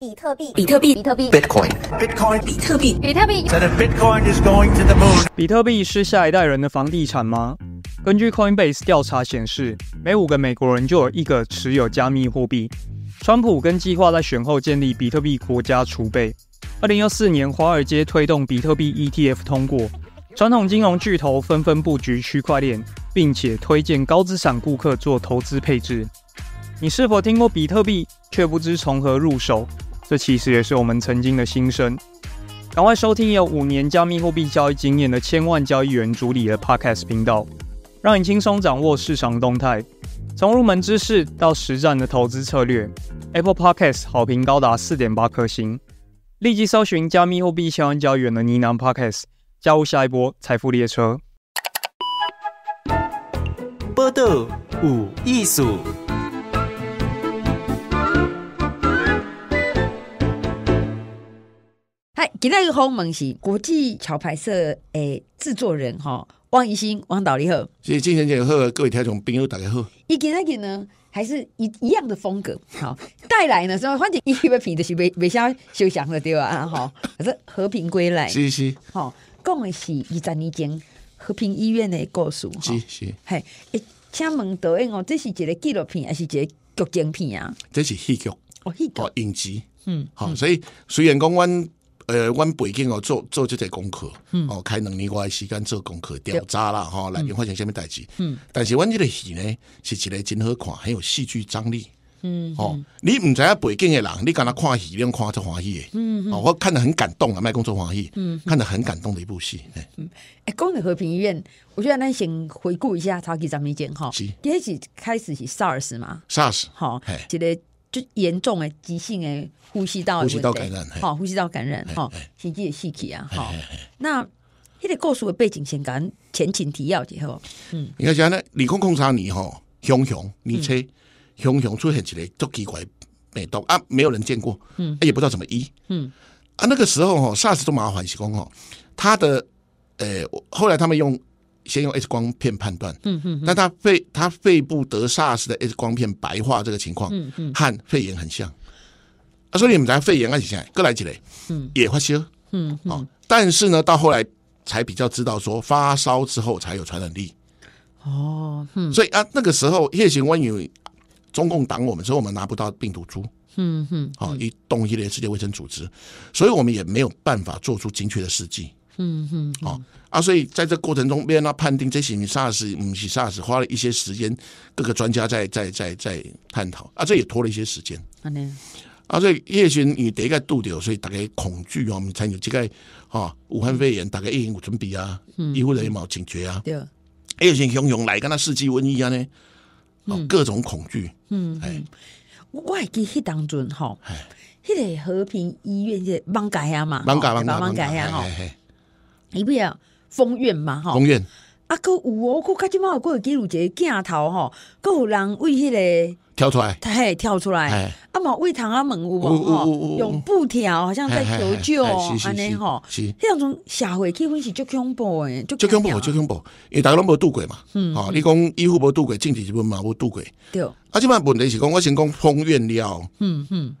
比特币，比特币，比特币，Bitcoin，Bitcoin，比特币，比特币。比特币是下一代人的房地产吗？根据 Coinbase 调查显示，每五个美国人就有一个持有加密货币。川普跟计划在选后建立比特币国家储备。二零二四年，华尔街推动比特币 ETF 通过，传统金融巨头纷纷布局区块链，并且推荐高资产顾客做投资配置。你是否听过比特币，却不知从何入手？这其实也是我们曾经的心声。赶快收听有五年加密货币交易经验的千万交易员主理的 Podcast 频道，让你轻松掌握市场动态，从入门知识到实战的投资策略。Apple Podcast 好评高达四点八颗星。立即搜寻加密货币千万交易员的呢喃 Podcast，加入下一波财富列车。波豆五艺术。今日的访问是国际桥牌社诶制作人哈，汪一兴、汪导你好，谢谢金天姐后各位听众朋友大家好。伊今日呢，还是一一样的风格，好带来呢是反正一部片就是未未啥休想了对啊哈，可是和平归来，是是好讲的是二十年前和平医院的故事，是是嘿。请问导演哦，这是一个纪录片还是一个剧情片啊？这是戏剧哦，戏剧影集，嗯，好，所以虽然讲阮。呃，阮背景哦做做即个功课，哦开两年外时间做功课调查啦，吼，内面发生虾米代志？嗯，但是阮这个戏呢，是一个真好看，很有戏剧张力。嗯，哦，你毋知影背景的人，你敢若看戏，你讲看欢喜戏，嗯，哦，我看得很感动啊，卖工作欢喜，嗯，看得很感动的一部戏。哎，哎，宫女和平医院，我觉得咱先回顾一下超级张明健哈。第一集开始是 SARS 嘛，SARS，好，一个。严重哎，急性哎，呼吸道呼吸道感染，好，呼吸道感染，哈，心肌也细体啊，好，那还得告诉我背景先，赶前情提要，以后，嗯，你看现在，李空空杀你哈，熊熊，你车熊熊出现起来足奇怪，病毒啊，没有人见过，嗯，也不知道怎么医，嗯，啊，那个时候哈，SARS 都麻烦，李空空，他的，呃，后来他们用。先用 X 光片判断，但他肺他肺部得 SARS 的 X 光片白化这个情况，和肺炎很像，所以你们在肺炎开始起各来几例，嗯，也发烧，嗯，好，但是呢，到后来才比较知道说发烧之后才有传染力，哦，所以啊，那个时候夜行温有中共挡我们，所以我们拿不到病毒株，嗯哼，哦，一动一些世界卫生组织，所以我们也没有办法做出精确的试剂。嗯哼，哦啊，所以在这过程中，别人要判定这是 SARS，不是 SARS，花了一些时间，各个专家在在在在探讨啊，这也拖了一些时间。啊呢，啊，所以叶情你第一个度掉，所以大概恐惧哦，才有这个哈，武汉肺炎大概疫情有准备啊，医护人员有冇警觉啊？对，叶情汹涌来，跟他世纪瘟疫啊呢，哦，各种恐惧。嗯，哎，我还记迄当中吼，迄个和平医院在忙改啊嘛，忙改忙改忙改啊吼。你不要封院嘛，哈！封院啊，够有哦，够看起嘛，够有记录一个镜头吼，哈，有人喂迄个跳出来，嘿，跳出来，阿毛胃疼阿有有有。用布条好像在求救，安尼吼，迄种社会气氛是足恐怖诶，足恐怖，足恐怖，因为大家拢无渡过嘛，哦，你讲医护无渡过，政治是门嘛无渡过，对，啊，即满问题是讲，我先讲封院了，嗯哼，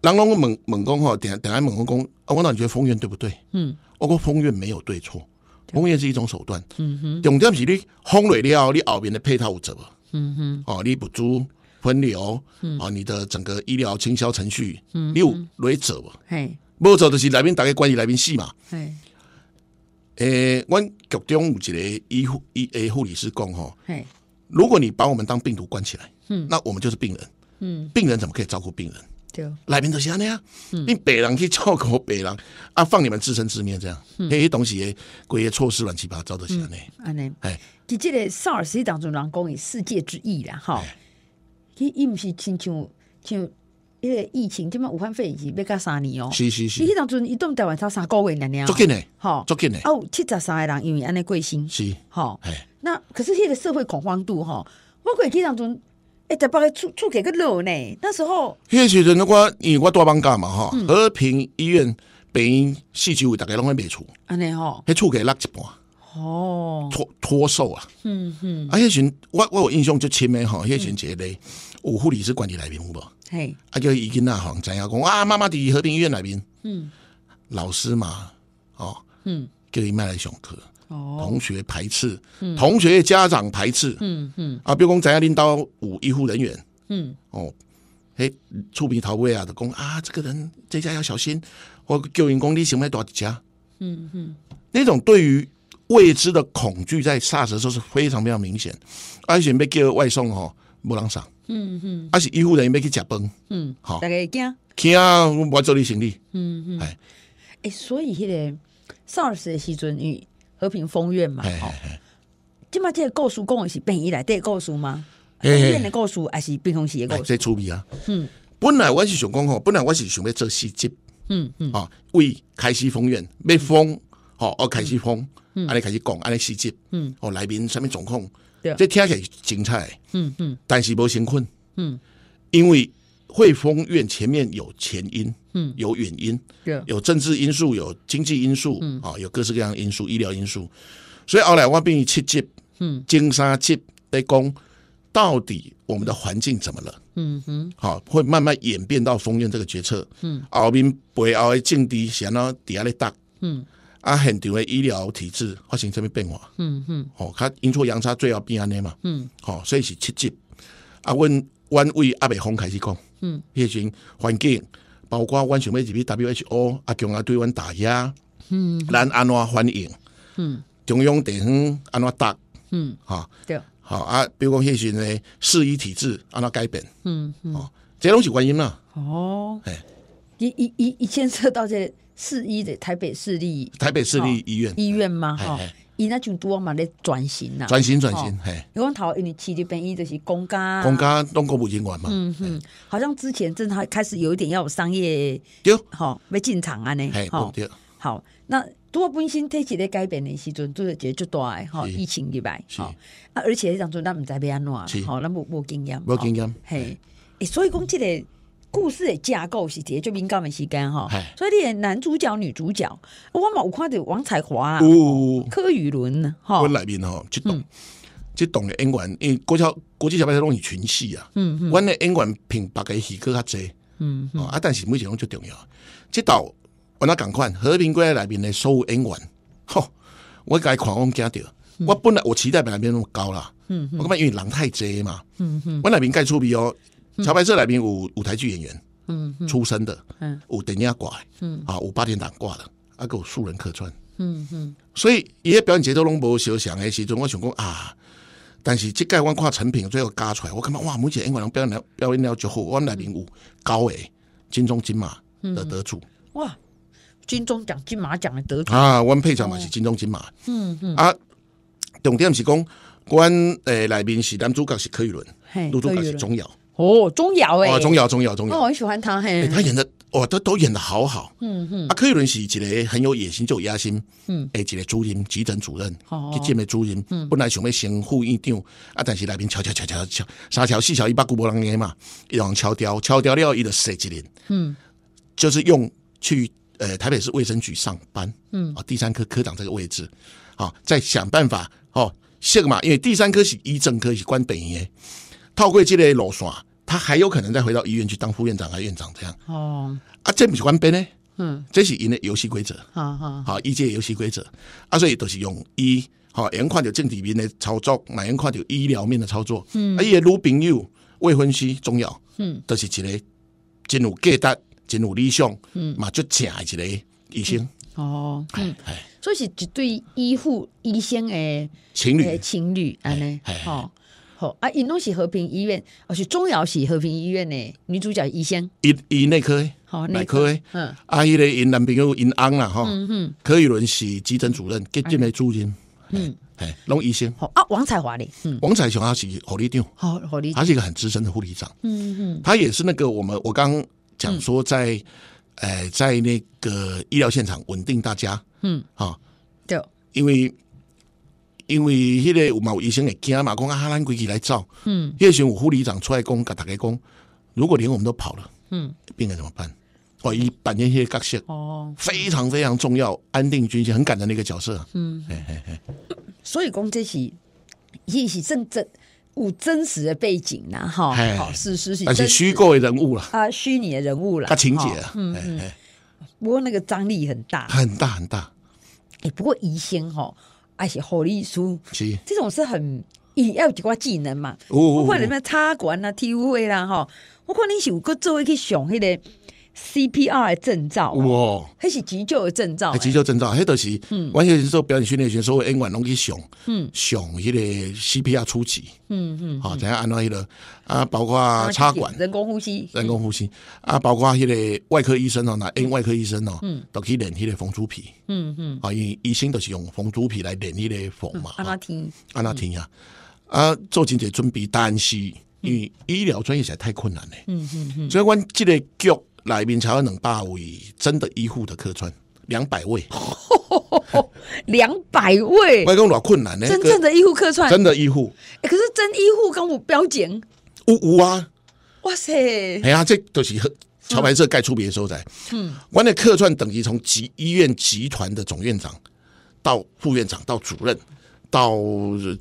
狼拢问问讲吼，定点来问讲，攻，阿我哪你觉得封院对不对？嗯。包括封院没有对错，封院是一种手段。嗯哼，重点是你封累了，你后面的配套有责。嗯哼，哦，你不足分流，你的整个医疗清销程序你有没走？嘿，没走就是来宾大概关系来宾细嘛？嘿，诶，我中有一个医护医诶护理师讲吼，如果你把我们当病毒关起来，嗯，那我们就是病人，嗯，病人怎么可以照顾病人？对，内面都是安尼啊，你别人去照顾别人，啊，放你们自生自灭这样，那些东西，规个措施乱七八糟的是安尼。安尼，哎，其实嘞，少儿时期当中，人讲以世界之疫啦，哈，伊伊毋是亲像像迄个疫情，今嘛武汉肺炎要甲三年哦，是是是，伊迄当中一栋台湾大三个月娘娘，足见诶，吼，足见诶，哦，七十三个人因为安尼贵姓，是，哈，那可是迄个社会恐慌度吼，我括伊当中。哎，直把给出出给个漏呢？那时候那时候，因我我大班干嘛哈？和平医院北四周围，大家拢在卖厝。安尼吼，还出给六七半哦，脱脱售啊！嗯哼，而时阵我我有印象就深的吼，而阵一个日，有护理师管理面有无？嘿，啊叫伊囡仔好，知影讲啊，妈妈在和平医院内面，嗯，老师嘛，哦，嗯，叫伊买来上课。同学排斥，同学家长排斥，嗯嗯啊，比如讲在家领导五医护人员，嗯哦，哎，出米讨威啊的，讲啊，这个人在家要小心，我救援功力行没多少家，嗯嗯，那种对于未知的恐惧，在霎时候是非常非常明显，而且被叫外送哦，不让上，嗯嗯，而且医护人员被去假崩，嗯好，大家惊，惊，我做你行李，嗯嗯，哎，哎，所以迄个 SARS 的时阵，咦。和平风院嘛，好，今嘛这个故事讲的是便宜来对故事吗？院的故事还是冰红茶的构树？谁趣味啊？嗯，本来我是想讲吼，本来我是想要做细节，嗯嗯，啊，为开始封院咩封，吼我开始封，安尼开始讲，安尼细节，嗯，哦，内面什么状况？对这听起来精彩，嗯嗯，但是无成困，嗯，因为。汇丰院前面有前因，嗯，有原因，有政治因素，有经济因素，嗯啊，有各式各样的因素，医疗因素，所以后来我变疫七级，嗯，金沙级在讲，到底我们的环境怎么了？嗯哼，好，会慢慢演变到封院这个决策，嗯，后面背后的政敌先到底下咧打，嗯，啊，很多的医疗体制发生什么变化？嗯哼，哦，他阴错阳差最后变安尼嘛，嗯，哦，所以是七级，啊，阮阮为阿北红开始讲。嗯，一些环境，包括阮想要一笔 WHO 啊，强啊对阮打压，嗯，咱安怎反应，嗯，中央地方安怎答，嗯，哈，对，好啊，比如讲那些呢，适医体制安怎改变，嗯，哦，这些是西关因啦，哦，哎，一一一一牵涉到这四医的台北市立台北市立医院医院吗？哈。伊那拄啊嘛咧转型啦，转型转型系，因为台湾一年七季伊就是公家，公家当个保险管嘛。嗯哼，好像之前正他开始有一点要商业，对，哈，要进场安尼，系，对，好，那多本身体质的改变呢，是准做的解决多的哈，一千一百，好啊，而且像准咱毋知变安怎，吼，咱无无经验，无经验，嘿，诶，所以公积个。故事的架构是直接就兵刚时间干哈，所以你男主角、女主角，我冇看到王彩华、柯宇伦哈。我内面吼，即懂，即懂的演员，因为国侨国际小辈拢是群戏啊，嗯嗯，我的演员凭白个戏搁较济，嗯嗯，啊，但是每一种就重要。即道我那赶快和平归来内面的有演员，吼，我该看我惊到，我本来我期待本来没那么高啦，嗯嗯，我感觉因为人太济嘛，嗯嗯，我内面该粗比哦。潮白色来宾，舞舞台剧演员，嗯，出身的，嗯，我等一下挂，嗯，啊，我八点档挂的，啊，给我素人客串，嗯嗯，所以伊个表演节都拢无相像的时阵，我想讲啊，但是即届我看成品最后加出来，我感觉哇，一前英国人表演了表演了组合，我们来宾五高诶，金钟金马的得主，哇，金钟奖金马奖的得主啊，我们配角嘛是金钟金马，嗯嗯，啊，重点是讲阮诶来宾是男主角是柯以伦，女主角是钟瑶。哦，钟瑶哎，钟瑶，钟瑶，钟瑶，我很喜欢他，很。他演的，哇，他都演的好好。嗯哼。啊，柯以伦是一个很有野心，就有野心。嗯。哎，一个主任，急诊主任。哦。去见面主任，本来想要先副院长，啊，但是那边敲敲敲敲敲，三敲四敲一百古波人个嘛，一后敲掉，敲掉了，伊的设几年，嗯。就是用去呃台北市卫生局上班，嗯啊第三科科长这个位置，哦，再想办法哦，什个嘛？因为第三科是医政科是官本业，套过这个路线，他还有可能再回到医院去当副院长、啊院长这样哦啊，这不是官兵呢？嗯，这是因个游戏规则，好好好，医界游戏规则啊，所以都是用医好，眼看著政治面的操作，买眼看著医疗面的操作，嗯，啊伊的女朋友、未婚妻重要，嗯，都是一个真有 g e 真有理想，嗯，嘛就请一个医生哦，嗯，所以是一对医护医生诶情侣情侣安尼，好。好啊，因拢是和平医院，哦是中瑶是和平医院呢，女主角医生，医医内科好内科嗯，啊，伊咧，云男朋友伊安啦哈，嗯哼，柯以伦是急诊主任，跟进来住院，嗯，哎，拢医生，好啊，王彩华嗯。王彩雄啊，是护理长，好好理，他是一个很资深的护理长，嗯嗯，他也是那个我们我刚讲说在诶在那个医疗现场稳定大家，嗯，好，对，因为。因为迄个有毛医生会惊嘛，讲啊哈兰鬼起来造，嗯，夜巡我护理长出来讲，甲大家讲，如果连我们都跑了，嗯，病人怎么办？我一摆那些角色，哦，非常非常重要，安定军心很敢的那个角色，嗯，嘿嘿嘿。所以讲这是，也是真真有真实的背景呐，哈，好，史实，而且虚构的人物了啊，虚拟的人物了，他情节，啊，嗯嗯，不过那个张力很大，很大很大，哎，不过疑仙哈。还是好力书，这种是很也要几挂技能嘛，我看你们插管啊、体会啦，吼，我看你是个作为去上迄个。CPR 证照，哇，那是急救的证照，急救证照，那都是，嗯，完全是做表演训练选手，我永远拢去上，嗯，上迄个 CPR 初级，嗯嗯，好，等下安到迄个啊，包括插管、人工呼吸、人工呼吸啊，包括迄个外科医生哦，那拿外科医生哦，嗯，都去练迄个缝猪皮，嗯嗯，啊，医医生都是用缝猪皮来练迄个缝嘛，安娜听，安娜听呀，啊，做前得准备，但是，因为医疗专业实在太困难了，嗯嗯嗯，所以阮这个局。来宾才两八位，真的医护的客串，两百位，两百位，外公老困难呢。真正的医护客串，真的医护，可是真医护跟我标检，呜呜啊，哇塞，哎呀，这都是潮牌社盖出别的时候在，嗯，我的客串等级从集医院集团的总院长到副院长到主任到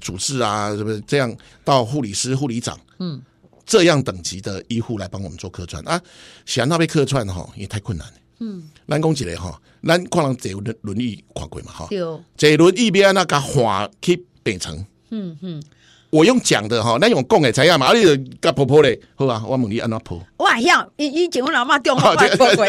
主治啊，什么这样到护理师护理长，嗯。这样等级的医护来帮我们做客串啊，想那边客串哈，也太困难了。嗯，咱讲起来哈，咱跨上坐轮轮椅跨过嘛哈，坐轮椅边那个滑去北城。嗯嗯。我用讲的哈，那用讲的才要嘛，你且婆婆嘞，好啊，我问你安那婆。我还要，以前我老妈电话婆婆。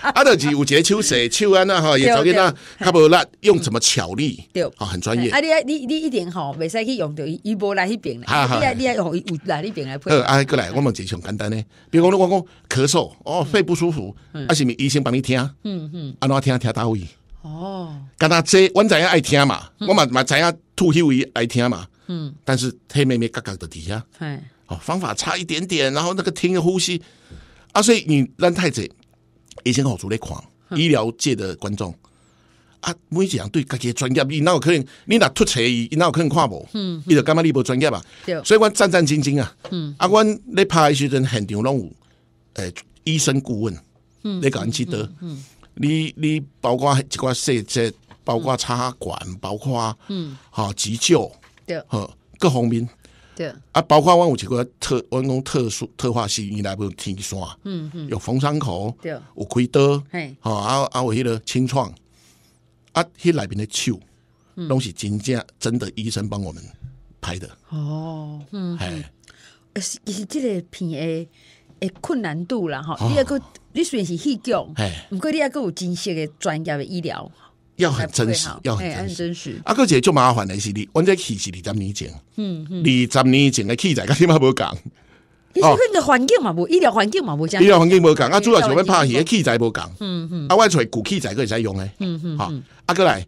啊，就是有节秋时手安那哈也常见那他不那用什么巧力，对，啊，很专业。啊，你你你一定哈，未使去用到医医保来那边。啊你还你还有来那边来。配。啊，过来我们就上简单嘞，比如讲你讲讲咳嗽，哦，肺不舒服，啊，是咪医生帮你听？嗯嗯，安那听听到位。哦，干那这我仔也爱听嘛，我嘛嘛仔也吐血味爱听嘛。嗯，但是黑妹妹嘎嘎的底下，哦，方法差一点点，然后那个听的呼吸啊，所以你让太子以前好做来款医疗界的观众啊，每一样对家己的专业，你哪有可能你哪突切伊，伊那有可能看无，嗯，你就感觉你无专业啊，所以我战战兢兢啊，嗯，阿关你拍的时阵现场拢有诶医生顾问，嗯，你讲记得，嗯，你你包括一块细节，包括插管，包括嗯，好急救。对，呵，各方面，对，啊，包括我有几个特，我讲特殊、特化型，伊来不听伊说，嗯嗯，有缝伤口，对，有开刀，嘿，好，啊啊，我迄个清创，啊，伊内面的球，嗯，是真正真的医生帮我们拍的，哦，嗯，哎，其实这个片的的困难度啦，哈，你个你虽然是戏剧，哎，不过你个有真实的专业医疗。要很真实，要很真实。阿哥姐就麻烦的是，你，我这气是二十年前，嗯，二十年前的气在，跟听嘛不讲。哦，环境嘛不，医疗环境嘛不讲，医疗环境不讲，啊，主要前面怕是器材不讲。嗯嗯，阿外找古器材可以再用嗯。好，阿哥来，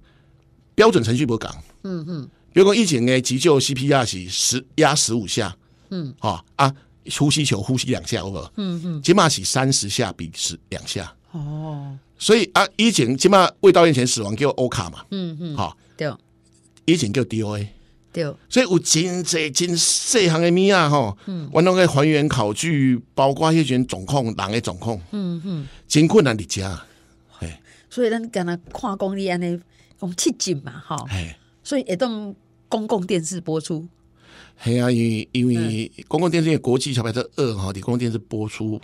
标准程序不讲。嗯嗯，比如讲以前的急救 CPR 是十压十五下。嗯。好啊，呼吸球呼吸两下，好不？嗯嗯，起码是三十下，比十两下。哦。所以啊，以前起码未到院前死亡叫欧卡嘛，嗯嗯，好，对，以前叫 D.O.A.，对，所以有真侪真细行的物啊，吼，嗯，完拢个还原考据，包括迄种状况，人的状况，嗯嗯，真困难的家，哎，所以咱敢若看讲里安尼讲七景嘛，吼，哎，所以也当公共电视播出。嘿啊，因因为公共电视《国际小白车二》哈，公共电视播出，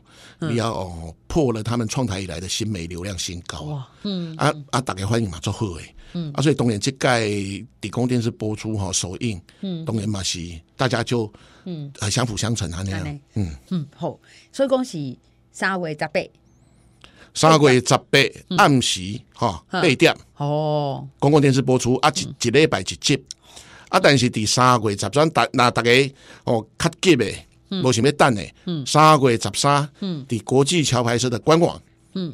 要破了他们创台以来的新媒流量新高。哇，嗯啊啊，大家欢迎嘛，做好诶，嗯啊，所以当年即届公共电视播出哈首映，嗯，当然嘛是大家就嗯相辅相成啊那样，嗯嗯好，所以恭是三月十八，三月十八暗时哈，八点哦，公共电视播出啊，一一拜一集。啊！但是第三个月十中大那大家哦，较急诶，无想要等诶。三月十三，伫国际桥牌社的官网，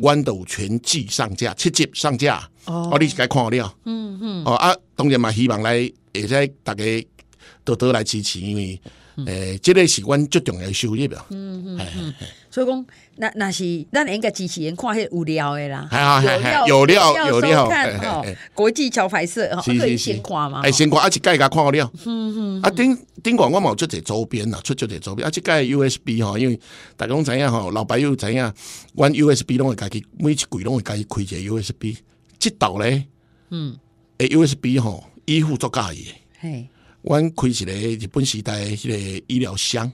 豌豆全季上架，七折上架，哦。你自该看了。嗯嗯。哦啊，当然嘛，希望来，会使大家多多来支持，因为。诶，这个是阮最重要收入啊。嗯嗯所以讲，那那是咱应该机器人看些无聊的啦。系系系，有料有料。有时国际桥牌社，可以先看嘛。哎，先看，而且介个看好料。嗯嗯。啊，顶顶管我冇出只周边啦，出只周边。啊，而且介 USB 哈，因为大家拢知影吼，老白又知影，阮 USB 拢会家己，每一季拢会家己开一个 USB，即道咧。嗯。诶，USB 吼，衣服做介意。嘿。阮开一个日本时代迄个医疗箱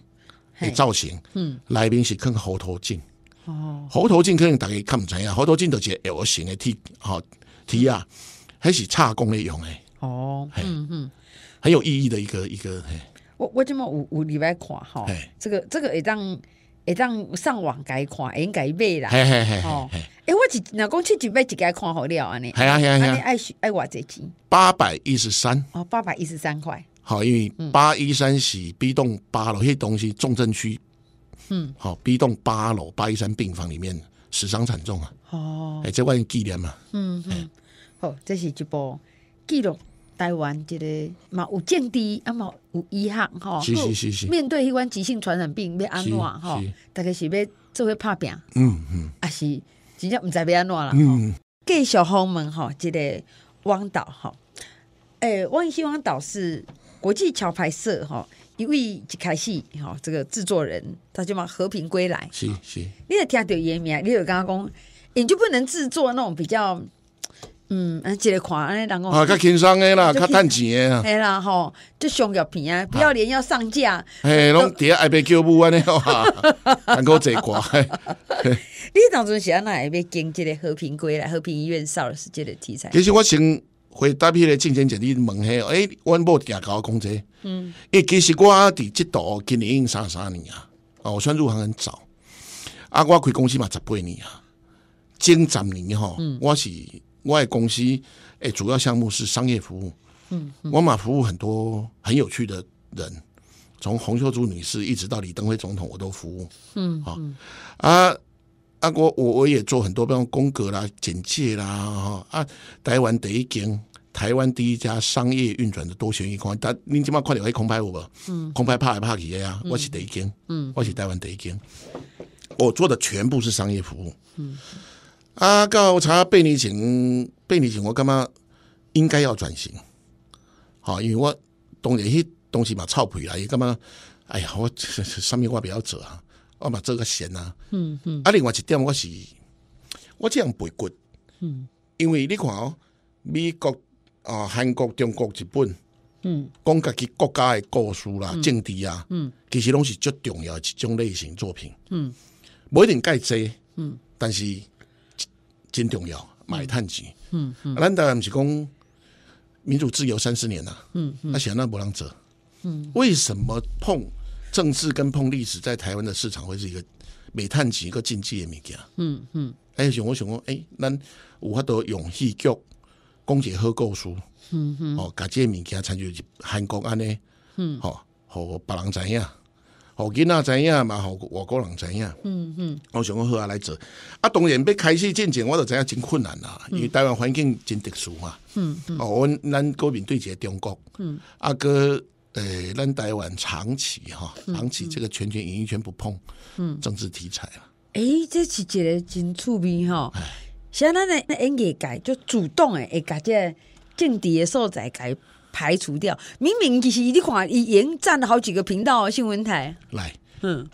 的造型，嗯，内面是放猴头镜，哦，猴头镜可能大家看唔怎样，猴头镜就是 L 型的 T，哦、T 啊，还是差工的用诶，哦，嗯嗯，很有意义的一个一个嘿，我我怎么有有礼拜看哈，这个这个一当一当上网改看，哎改买啦，嘿嘿嘿，哦，哎我是老公去准备几个看好了啊你，哎呀哎呀，你爱爱话这钱，八百一十三，哦，八百一十三块。好，因为八一三是 B 栋八楼那些东西重症区，嗯，好 B 栋八楼八一三病房里面死伤惨重啊，哦，哎，这外面纪念嘛，嗯嗯，好，这是一部记录台湾这个嘛有降低，嘛有遗憾哈，面对一关急性传染病要安怎哈，大概是要做会拍病，嗯嗯，啊是直接唔知要安怎啦，嗯，继续访问哈，这个汪导哈，诶，汪希汪导是。国际桥拍社哈，一位一开始哈，这个制作人他就嘛和平归来。是是，你也听到演名，你有他讲，你就不能制作那种比较嗯，一个款哎，然后啊，较轻松的啦，较赚钱啦，吼，就商业片啊，不要脸要上架，嘿，拢第二杯酒不安尼哇，难过这块。你当初是安哪一被经济个和平归来、和平医院少了时间的题材？其实我先。回大批个竞真者，你问迄、哎，OneBoard 也搞公司，嗯，尤其实我伫这度，今年已经三十三年啊，哦，我算入行很早，啊，我开公司嘛十八年啊，近十年吼，我是我的公司，诶主要项目是商业服务，嗯，我嘛服务很多很有趣的人，从洪秀珠女士一直到李登辉总统，我都服务，嗯，啊啊。我我我也做很多，比如功格啦、简介啦，哈啊，台湾第一间，台湾第一家商业运转的多选一空，但您今晚看你会空牌无？嗯，空拍怕来怕去的呀？我是第一间，嗯，我是台湾第一间，我做的全部是商业服务。嗯，啊，搞查贝尼情，贝尼情，我干嘛应该要转型？好，因为我当然些东西嘛，操皮啊，也干嘛？哎呀，我上面话比较走啊。啊嘛，做较闲啊。嗯嗯，啊，另外一点我是，我这样背骨。嗯，因为你看哦，美国啊、韩国、中国、日本，嗯，讲家己国家的故事啦、政治啊，嗯，其实拢是最重要一种类型作品，嗯，一定介济，嗯，但是真重要，买趁钱，嗯嗯，咱台湾是讲民主自由三四年呐，嗯嗯，他想那不让做，嗯，为什么碰？政治跟碰历史在台湾的市场会是一个炭探一个禁忌的物件。嗯嗯，哎，我想讲，哎，咱有法多勇气，讲讲解好故事。嗯嗯，哦，家己的物件参与是韩国安尼。嗯，好，好，别人知影。好，囡仔知影嘛，好，外国人知影、嗯。嗯嗯，我想讲好啊，来做。啊，当然要开始进争，我就知道真困难啦，因为台湾环境真特殊嘛。嗯嗯，哦，阮咱国面对个中国。嗯，啊，哥。诶，咱台湾长期哈，长期这个全圈演艺圈不碰政治题材了。诶，这是一个真趣味哈。现在呢，演艺改就主动诶，把这政敌的所在改排除掉。明明其实你看，伊经占了好几个频道、新闻台。来，嗯，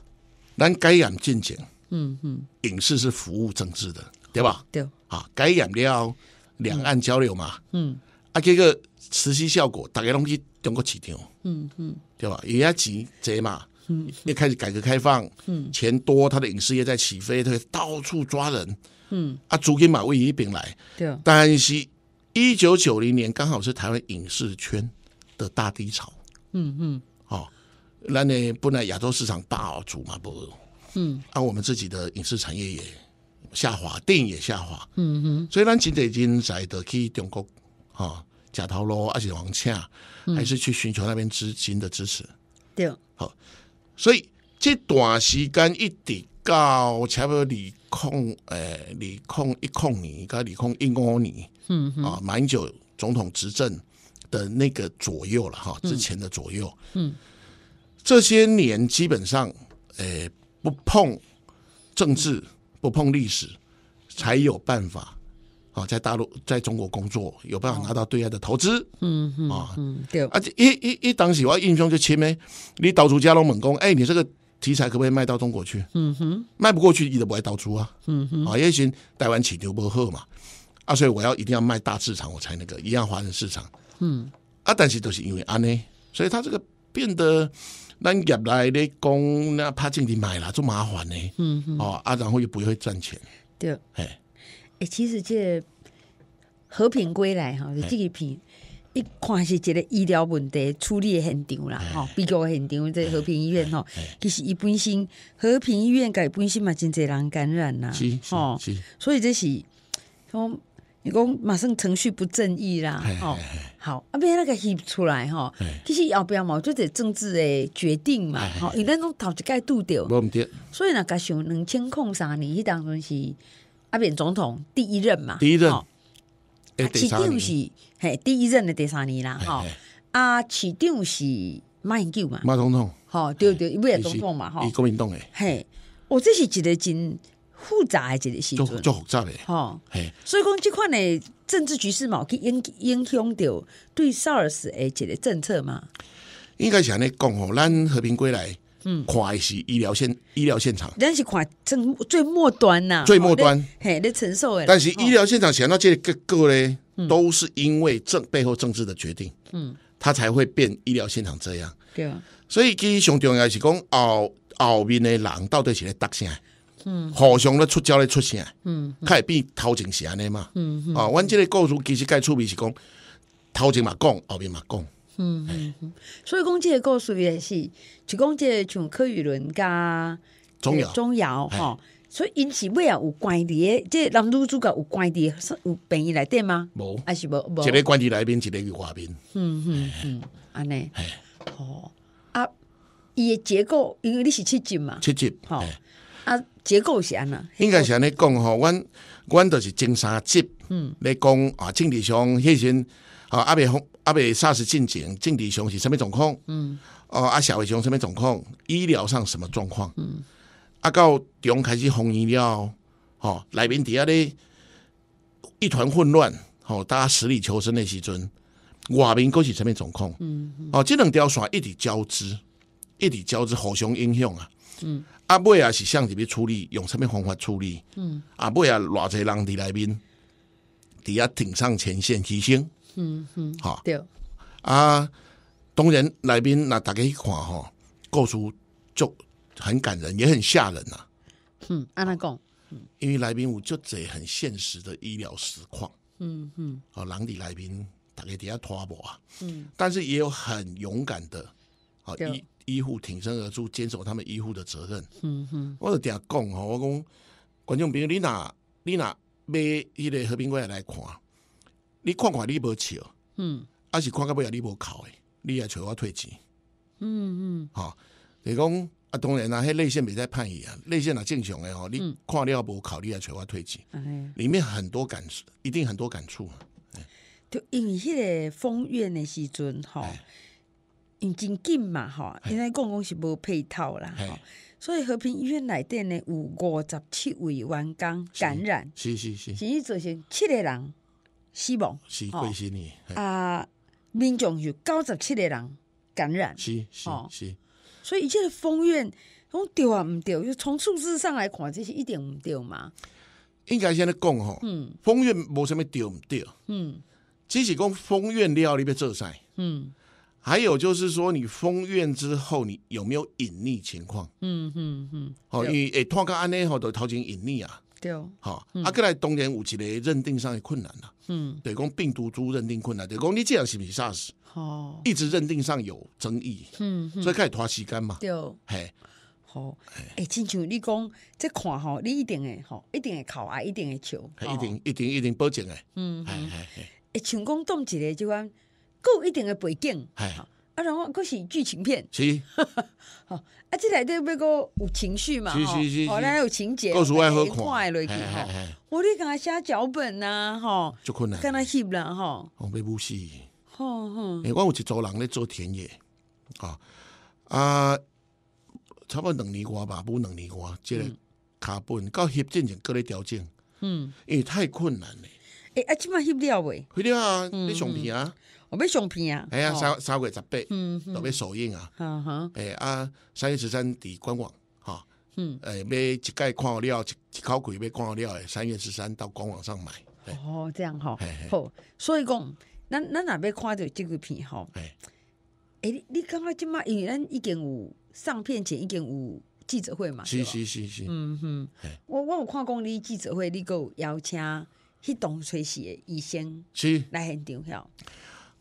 咱改养进经。嗯嗯，影视是服务政治的，对吧？对。啊，改养了两岸交流嘛。嗯，啊这个。持续效果，大概东去中国市场，嗯嗯，对吧？也也钱这嘛，嗯，一开始改革开放，嗯，钱多，他的影视业在起飞，他到处抓人，嗯，啊，逐金马威一边来，对。但是一九九零年刚好是台湾影视圈的大低潮，嗯嗯，哦，那呢本来亚洲市场大主嘛不，嗯，啊，我们自己的影视产业也下滑，电影也下滑，嗯哼，所以咱真侪金在都去中国，哈。贾涛咯，而且王倩还是去寻求那边资金的支持。对，好，所以这段时间一点到差不多里控，诶，里控一控你，搞里控一摸你，嗯，啊，英久总统执政的那个左右了哈，之前的左右，嗯，这些年基本上，诶，不碰政治，不碰历史，才有办法。啊，在大陆，在中国工作，有办法拿到对外的投资，嗯嗯啊，而且一一一当时我印象就前咩，你导出加龙猛攻，哎，你这个题材可不可以卖到中国去？嗯哼，卖不过去，你都不会导出啊，嗯哼，啊，也先台湾起牛伯贺嘛，啊，所以我要一定要卖大市场，我才那个一样华人市场，嗯，啊，但是都是因为安呢，所以他这个变得难夹来的攻，那怕进的买了就麻烦呢，嗯哼，哦啊，然后又不会赚钱，对，哎。其实这和平归来哈，这个片一看是一个医疗问题处理的很丢啦哈，比较很丢这和平医院哈，其实一本身和平医院改本身嘛，真侪人感染啦，是所以这是讲你讲马上程序不正义啦，哦，好啊，不那个吸出来哈，其实要不要嘛，就得政治诶决定嘛，吼，你那种头一盖度掉，所以那个想两清控三年迄当中是。阿扁总统第一任嘛，第一任，他起点是嘿，第一任的第三年啦，哈，啊起点是马英九嘛，马总统，好对对，不是总统嘛，哈，国民党诶，嘿，我这是一个真复杂，的一个事情，做复杂的，哈，嘿，所以讲这块呢，政治局势嘛，去影影响到对 SARS 诶这个政策嘛，应该是安尼讲吼，咱和平归来。嗯，快是医疗现医疗现场，但是快正最末端呐，最末端嘿，你承受诶。但是医疗现场想到这结果咧，都是因为政背后政治的决定，嗯，他才会变医疗现场这样，对啊。所以其实上重要是讲，后后面的人到底是咧得啥，嗯，互相咧出招咧出啥，嗯，他也变偷情安尼嘛，嗯，啊，阮这个故事其实该出面是讲偷情嘛讲，后面嘛讲。嗯嗯嗯，所以讲鸡个故事也是，就讲即个像柯宇伦家钟瑶钟瑶吼，所以因是尾有有关系，这男女主角有关系有病宜来电吗？无，还是无？一个关系来宾，一个女外宾。嗯嗯嗯，安尼，哦啊，伊的结构因为你是七级嘛，七级吼啊，结构是安那，应该是安尼讲哈，阮阮都是正三级，嗯，你讲啊，政治上迄阵。啊！阿未红，阿未霎时进警，政治上是什么状况？嗯，哦，阿小伟雄什么状况？医疗上什么状况？嗯，阿到中开始红医疗，哦，内面底下咧一团混乱，哦，大家死里求生的时阵，外面更是什么状况？嗯，哦，这两条线一直交织，一直交织，互相影响啊！嗯，阿尾啊是向这边处理，用什么方法处理？嗯，阿尾啊，偌济人伫内面，伫遐挺上前线牺牲。嗯哼，好。啊，当然来宾那大家一看哈，故事就很感人，也很吓人呐。嗯，安娜讲，因为来宾有就这很现实的医疗实况。嗯哼，啊，人伫来宾大家底下拖磨啊。嗯，但是也有很勇敢的啊医医护挺身而出，坚守他们医护的责任。嗯哼，我著底下讲哈，我讲观众朋友，你拿你拿买迄个和平过来来看。你看看你无笑，嗯，还是看到尾啊！你无哭诶，你也找我退钱，嗯嗯，吼，就讲啊，当然啦，迄内线袂使判伊啊，内线若正常诶吼，你看你无哭，你也找我退钱，里面很多感触，一定很多感触。就因为迄个封院的时阵，吼，已经紧嘛，吼，因为公讲是无配套啦，所以和平医院内底呢有五十七位员工感染，是是是，是去造成七个人。希望是归希望啊！民众有九十七个人感染，是是是，所以一切的风院，我掉啊，唔掉，就从数字上来看，这些一点唔掉嘛。应该现在讲吼，嗯，风院冇什么掉唔掉，嗯，只是讲风院料你边做塞，嗯，还有就是说，你封院之后，你有没有隐匿情况？嗯嗯嗯，好，你诶，拖咖安尼吼，都头前隐匿啊。对，好，啊，过来当然有一个认定上的困难啦。嗯，对，讲病毒株认定困难，对讲你这样是不，是 SARS？哦，一直认定上有争议。嗯，所以开始拖时间嘛。对，嘿，好，哎，亲像你讲这看吼，你一定会吼，一定会哭啊，一定会笑，一定一定一定保证诶。嗯哎哎哎，像功动一个就讲，够一定的背景。哎，啊，然后嗰是剧情片，是，好，啊，即内都要个有情绪嘛，吼，然后有情节，告诉爱好看，喝苦，我咧讲写脚本呐，吼，就困难，跟他翕啦，吼，我不部戏，哼哼，我有一组人咧做田野，啊啊，差不多两年外吧，不两年外，即个卡本到翕进行各类调整，嗯，因为太困难嘞，诶，啊，即码翕不了，会了啊，你上片啊。我要上片啊！哎呀，三三月十八，嗯，到袂首映啊！哎啊，三月十三，伫官网，哈，哎，要一概看了，一考古一概看了，诶，三月十三到官网上买。哦，这样哈。好，所以讲，咱咱也要看到这个片哈。哎，哎，你感觉今嘛为咱已经有上片前已经有记者会嘛？是是是是。嗯哼，我我有看过你记者会，你有邀请，去动吹席的医生是来现场。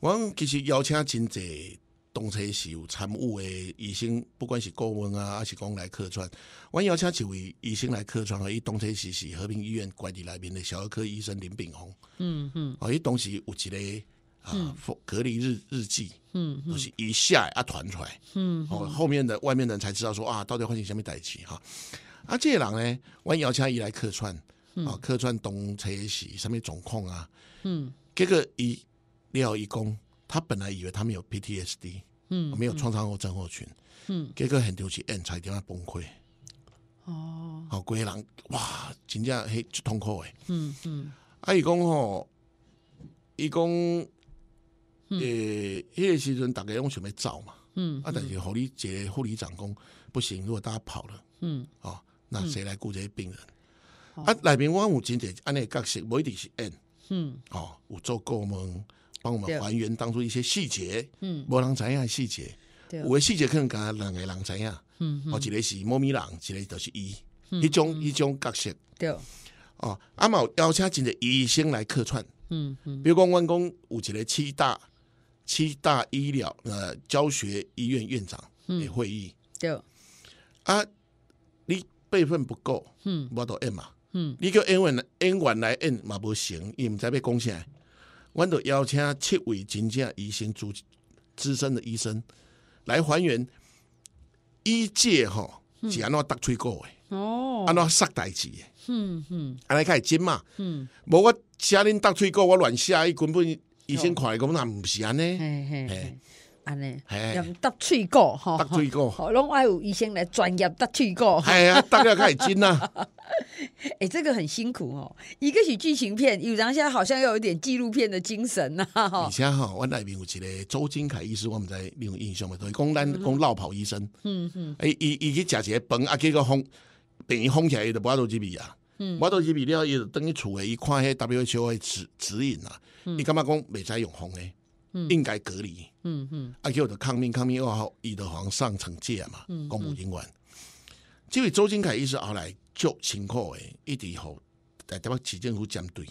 我其实邀请真济动车西有参与的医生，不管是顾问啊，还是讲来客串，我邀请一位医生来客串。伊动车西是和平医院管理来面的小儿科医生林炳宏。嗯嗯，哦，伊当时有一个啊，隔离日日记。嗯嗯，都是一下啊，传出来。嗯，哦，后面的外面的人才知道说啊，到底发生什么代志哈？啊，这个人呢，我邀请伊来客串啊，客串动车西什么总控啊。嗯，这个伊。廖伊讲，他本来以为他们有 PTSD，嗯，没有创伤后症候群，嗯，结果很突起 N，才点要崩溃，哦，好个人，哇，真正就痛苦诶，嗯嗯，啊伊讲吼，伊讲，诶，迄个时阵大家拢想要走嘛？嗯，啊，但是护理个护理长讲不行，如果大家跑了，嗯，哦，那谁来顾这些病人？啊，内面我有真侪，安个角色不一定是 N，嗯，哦，有做过问。帮我们还原当初一些细节，嗯，无人知影细节，我的细节可能其他人会人知影。嗯，哦，一个是猫咪郎，一个就是伊，一种一种角色。对，哦，阿毛邀请真的医生来客串。嗯嗯，比如讲，阮讲有一个七大七大医疗呃教学医院院长的会议。对，啊，你辈分不够。嗯，我都 N 嘛。嗯，你叫 N 员 N 员来 N 嘛不行，你们在被攻起来。阮著邀请七位真正医生主资深的医生来还原医界吼，是安怎得吹过诶，安怎杀代志诶，嗯嗯，安尼开始真嘛，嗯，无我写恁得吹过，我乱写伊根本医生看伊根本也是安尼。咧，用得罪过吼，得罪过吼，拢爱有医生来专业得喙膏，系啊，大家开始真啦。哎，这个很辛苦哦，一个是剧情片，有然现在好像又有点纪录片的精神呐。而且哈，我那边有一个周金凯医师，我们在另有印象嘛，对，讲咱讲绕跑医生，嗯嗯，哎，伊伊去食一个饭啊，结个封等于风起来就无要多几笔啊，嗯，我多几笔了，又等于厝诶，伊看迄 WHO 指指引啊，伊感觉讲未使用红诶？应该隔离。嗯嗯，阿 Q 的抗命，抗命二号，伊德皇上惩戒嘛。公务人员。这位周金凯一时后来就辛苦哎，一直吼在台湾起政府针对，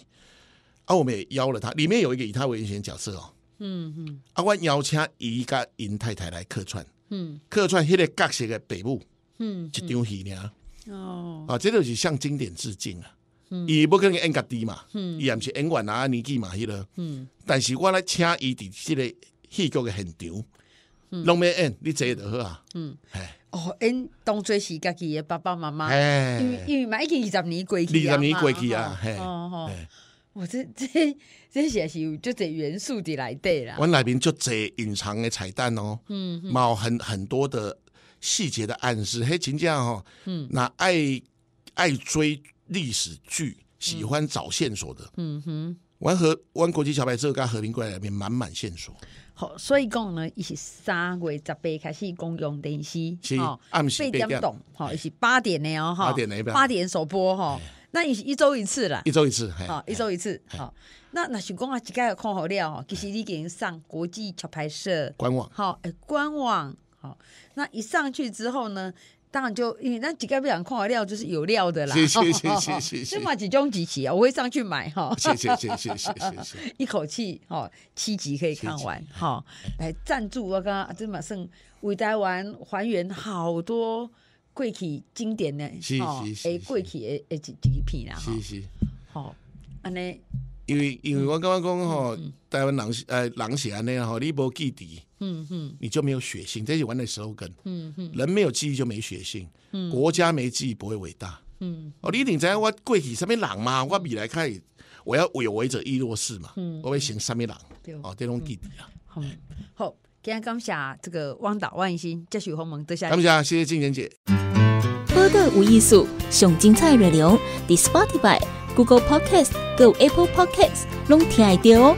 啊，我们也邀了他，里面有一个以他为选角色哦。嗯嗯，阿官邀请伊家尹太太来客串。嗯，客串迄个角色的北母。嗯，一张戏呢。哦，啊，这就是向经典致敬啊。伊要可能演家己嘛，伊也毋是演员啊，年纪嘛迄嗯，但是我来请伊伫即个戏剧嘅现场，拢要演，你坐得好啊。嗯，哦，演当做是家己嘅爸爸妈妈，因为因为嘛已经二十年过去，二十年过去啊。哦哦，我这这 这些是足这元素伫内底啦。阮内面就这隐藏嘅彩蛋哦，嗯，冇很很多的细节的暗示。嘿，请讲哦，嗯，那爱爱追。历史剧喜欢找线索的，嗯哼，玩和玩国际桥牌之后，跟和平过来那边满满线索。好，所以讲呢，一是三月十八开始公用电视，好，暗时被点动，懂，好，一是八点的哦，哈，八点八点首播哈，那也是一周一次啦，一周一次，好，一周一次，好，那那想讲啊，只个要看好料哦，其实你给人上国际桥牌社官网，好，官网，好，那一上去之后呢？当然就，因那几个不想看的料就是有料的啦。谢谢谢谢谢谢。这么几中几集啊，我会上去买哈。谢谢谢谢谢谢。一口气哈，七集可以看完哈。来赞助我刚刚，这马上为台湾还原好多贵体经典呢。是是。诶，贵体诶诶几几片啦。是是。好，安尼。因为因为我刚刚讲吼，台湾人呃狼血安尼样吼，你不记敌，嗯哼，你就没有血性。这些玩的是老梗，嗯哼，人没有记忆就没血性，嗯，国家没记忆不会伟大，嗯。哦，你一定知道我过去什么人嘛，我未来看，我要有为者亦若是嘛，我会行上面狼，哦，这种记忆啊。好，好，今天感谢这个汪导万一新、谢旭红们，等下刚下谢谢金莲姐。歌的无艺术，熊精菜热流》。The Spotify。Google Podcast Go Apple Podcast 都听爱听哦。